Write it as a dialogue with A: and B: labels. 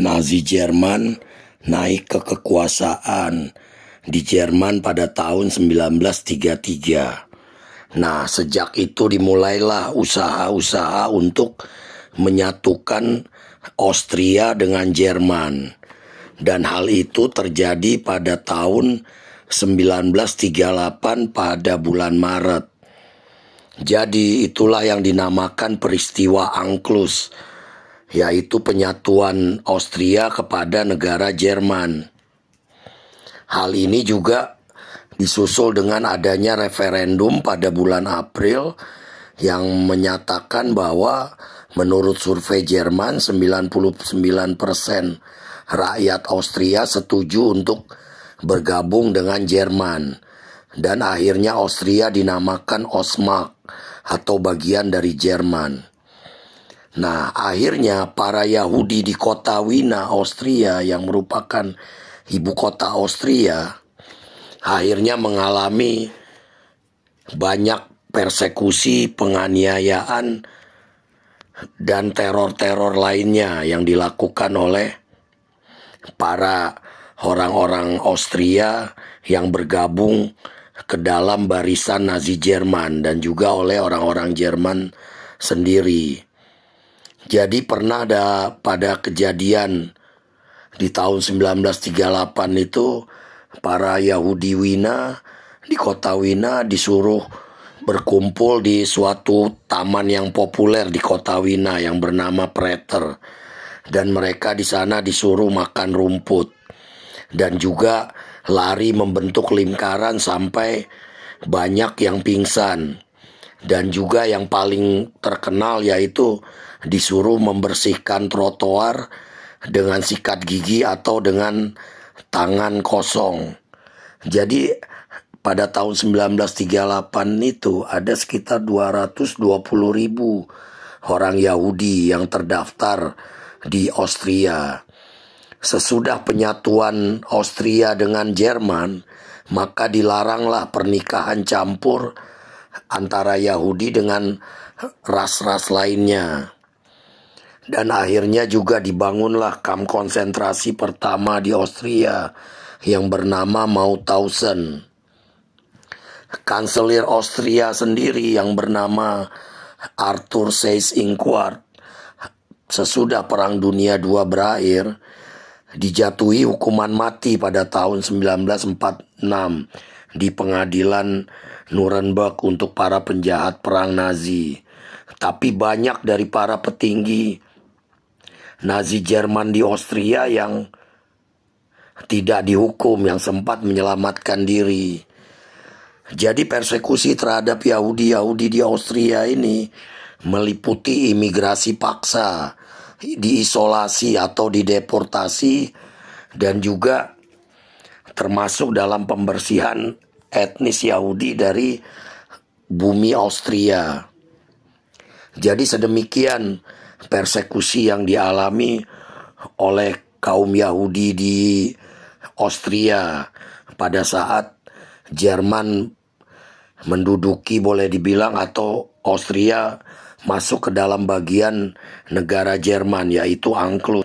A: Nazi Jerman naik ke kekuasaan di Jerman pada tahun 1933. Nah, sejak itu dimulailah usaha-usaha untuk menyatukan Austria dengan Jerman. Dan hal itu terjadi pada tahun 1938 pada bulan Maret. Jadi itulah yang dinamakan peristiwa Angklus yaitu penyatuan Austria kepada negara Jerman. Hal ini juga disusul dengan adanya referendum pada bulan April yang menyatakan bahwa menurut survei Jerman 99% rakyat Austria setuju untuk bergabung dengan Jerman dan akhirnya Austria dinamakan Osmak atau bagian dari Jerman. Nah, akhirnya para Yahudi di kota Wina, Austria yang merupakan ibu kota Austria akhirnya mengalami banyak persekusi, penganiayaan dan teror-teror lainnya yang dilakukan oleh para orang-orang Austria yang bergabung ke dalam barisan Nazi Jerman dan juga oleh orang-orang Jerman sendiri. Jadi pernah ada pada kejadian di tahun 1938 itu para Yahudi Wina di kota Wina disuruh berkumpul di suatu taman yang populer di kota Wina yang bernama Preter dan mereka di sana disuruh makan rumput dan juga lari membentuk lingkaran sampai banyak yang pingsan dan juga yang paling terkenal yaitu disuruh membersihkan trotoar dengan sikat gigi atau dengan tangan kosong. Jadi pada tahun 1938 itu ada sekitar 220 ribu orang Yahudi yang terdaftar di Austria. Sesudah penyatuan Austria dengan Jerman, maka dilaranglah pernikahan campur antara Yahudi dengan ras-ras lainnya. Dan akhirnya juga dibangunlah kamp konsentrasi pertama di Austria yang bernama Mauthausen. Kanselir Austria sendiri yang bernama Arthur Seyss-Inquart sesudah Perang Dunia II berakhir dijatuhi hukuman mati pada tahun 1946 di pengadilan Nuremberg untuk para penjahat perang Nazi. Tapi banyak dari para petinggi Nazi Jerman di Austria yang tidak dihukum, yang sempat menyelamatkan diri. Jadi persekusi terhadap Yahudi-Yahudi di Austria ini meliputi imigrasi paksa, diisolasi atau dideportasi, dan juga termasuk dalam pembersihan etnis Yahudi dari bumi Austria. Jadi sedemikian persekusi yang dialami oleh kaum Yahudi di Austria pada saat Jerman menduduki boleh dibilang atau Austria masuk ke dalam bagian negara Jerman yaitu Angklung.